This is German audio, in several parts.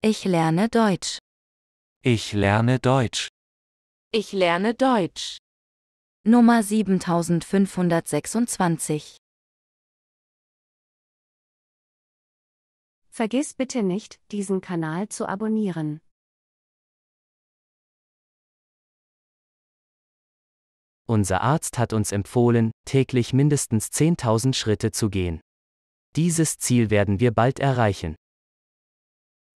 Ich lerne Deutsch. Ich lerne Deutsch. Ich lerne Deutsch. Nummer 7526. Vergiss bitte nicht, diesen Kanal zu abonnieren. Unser Arzt hat uns empfohlen, täglich mindestens 10.000 Schritte zu gehen. Dieses Ziel werden wir bald erreichen.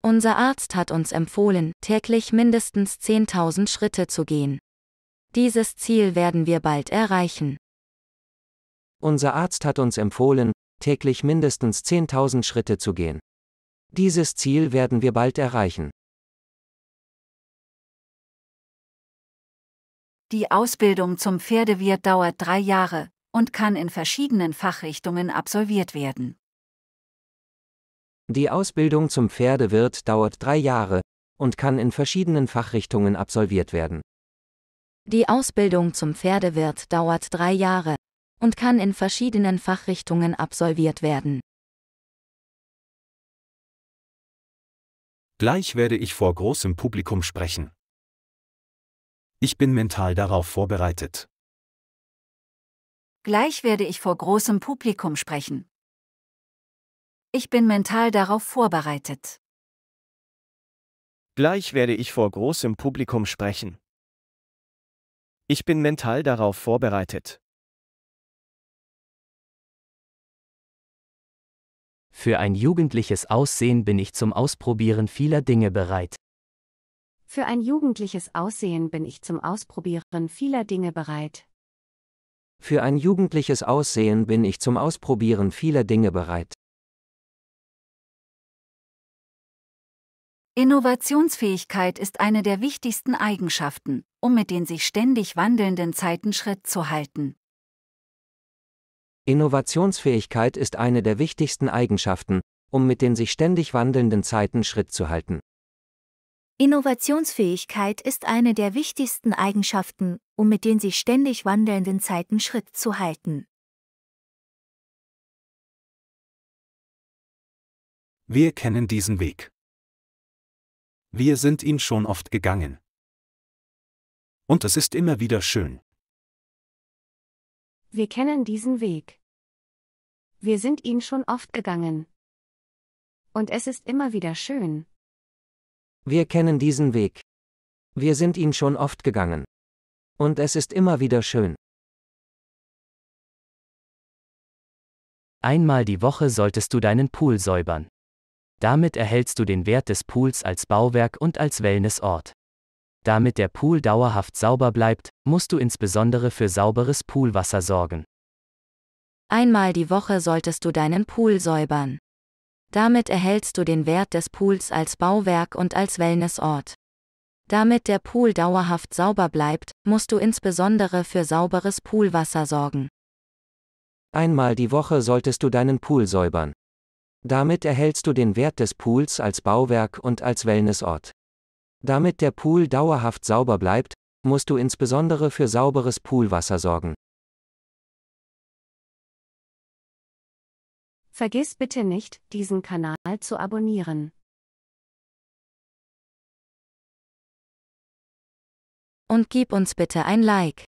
Unser Arzt hat uns empfohlen, täglich mindestens 10.000 Schritte zu gehen. Dieses Ziel werden wir bald erreichen. Unser Arzt hat uns empfohlen, täglich mindestens 10.000 Schritte zu gehen. Dieses Ziel werden wir bald erreichen. Die Ausbildung zum Pferdewirt dauert drei Jahre und kann in verschiedenen Fachrichtungen absolviert werden. Die Ausbildung zum Pferdewirt dauert drei Jahre und kann in verschiedenen Fachrichtungen absolviert werden. Die Ausbildung zum Pferdewirt dauert drei Jahre und kann in verschiedenen Fachrichtungen absolviert werden. Gleich werde ich vor großem Publikum sprechen. Ich bin mental darauf vorbereitet. Gleich werde ich vor großem Publikum sprechen. Ich bin mental darauf vorbereitet. Gleich werde ich vor großem Publikum sprechen. Ich bin mental darauf vorbereitet. Für ein jugendliches Aussehen bin ich zum Ausprobieren vieler Dinge bereit. Für ein jugendliches Aussehen bin ich zum Ausprobieren vieler Dinge bereit. Für ein jugendliches Aussehen bin ich zum Ausprobieren vieler Dinge bereit. Innovationsfähigkeit ist eine der wichtigsten Eigenschaften, um mit den sich ständig wandelnden Zeiten Schritt zu halten. Innovationsfähigkeit ist eine der wichtigsten Eigenschaften, um mit den sich ständig wandelnden Zeiten Schritt zu halten. Innovationsfähigkeit ist eine der wichtigsten Eigenschaften, um mit den sich ständig wandelnden Zeiten Schritt zu halten. Wir kennen diesen Weg. Wir sind ihn schon oft gegangen. Und es ist immer wieder schön. Wir kennen diesen Weg. Wir sind ihn schon oft gegangen. Und es ist immer wieder schön. Wir kennen diesen Weg. Wir sind ihn schon oft gegangen. Und es ist immer wieder schön. Einmal die Woche solltest du deinen Pool säubern. Damit erhältst du den Wert des Pools als Bauwerk und als Wellnessort. Damit der Pool dauerhaft sauber bleibt, musst du insbesondere für sauberes Poolwasser sorgen. Einmal die Woche solltest du deinen Pool säubern. Damit erhältst du den Wert des Pools als Bauwerk und als Wellnessort. Damit der Pool dauerhaft sauber bleibt, musst du insbesondere für sauberes Poolwasser sorgen. Einmal die Woche solltest du deinen Pool säubern. Damit erhältst du den Wert des Pools als Bauwerk und als Wellnessort. Damit der Pool dauerhaft sauber bleibt, musst du insbesondere für sauberes Poolwasser sorgen. Vergiss bitte nicht, diesen Kanal zu abonnieren. Und gib uns bitte ein Like.